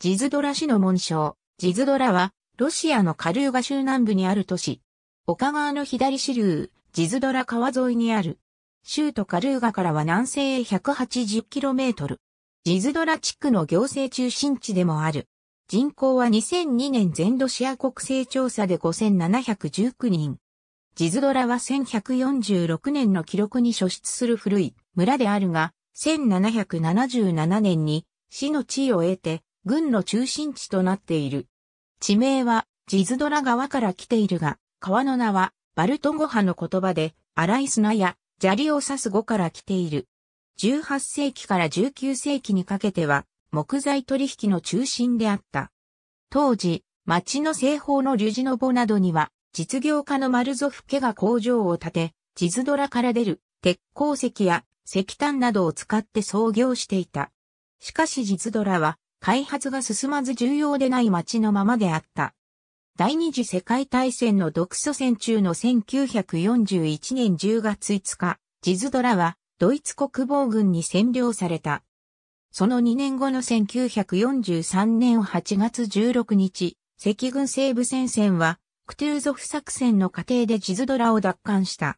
ジズドラ市の紋章。ジズドラは、ロシアのカルーガ州南部にある都市。丘川の左支流、ジズドラ川沿いにある。州都カルーガからは南西へ 180km。ジズドラ地区の行政中心地でもある。人口は2002年全ロシア国勢調査で5719人。ジズドラは1146年の記録に所出する古い村であるが、1777年に市の地位を得て軍の中心地となっている。地名は、ジズドラ川から来ているが、川の名は、バルト語派の言葉で、荒い砂や砂利を指す語から来ている。18世紀から19世紀にかけては、木材取引の中心であった。当時、町の西方のリュジノボなどには、実業家のマルゾフ家が工場を建て、地図ドラから出る鉄鉱石や石炭などを使って創業していた。しかし地図ドラは開発が進まず重要でない町のままであった。第二次世界大戦の独ソ戦中の1941年10月5日、ジズドラはドイツ国防軍に占領された。その2年後の1943年8月16日、赤軍西部戦線はクトゥーゾフ作戦の過程でジズドラを奪還した。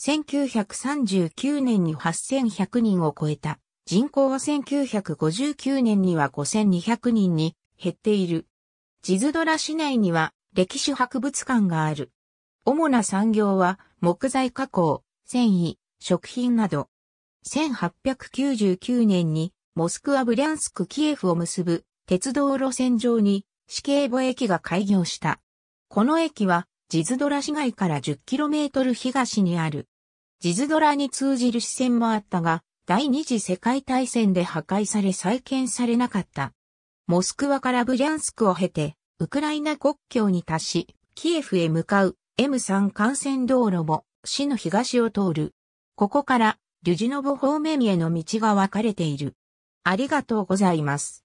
1939年に8100人を超えた。人口は1959年には5200人に減っている。ジズドラ市内には歴史博物館がある。主な産業は木材加工、繊維、食品など。1899年にモスクワ・ブリャンスク・キエフを結ぶ鉄道路線上に死刑母駅が開業した。この駅はジズドラ市街から 10km 東にある。ジズドラに通じる支線もあったが、第二次世界大戦で破壊され再建されなかった。モスクワからブリャンスクを経て、ウクライナ国境に達し、キエフへ向かう M3 幹線道路も市の東を通る。ここからリュジノボ方面への道が分かれている。ありがとうございます。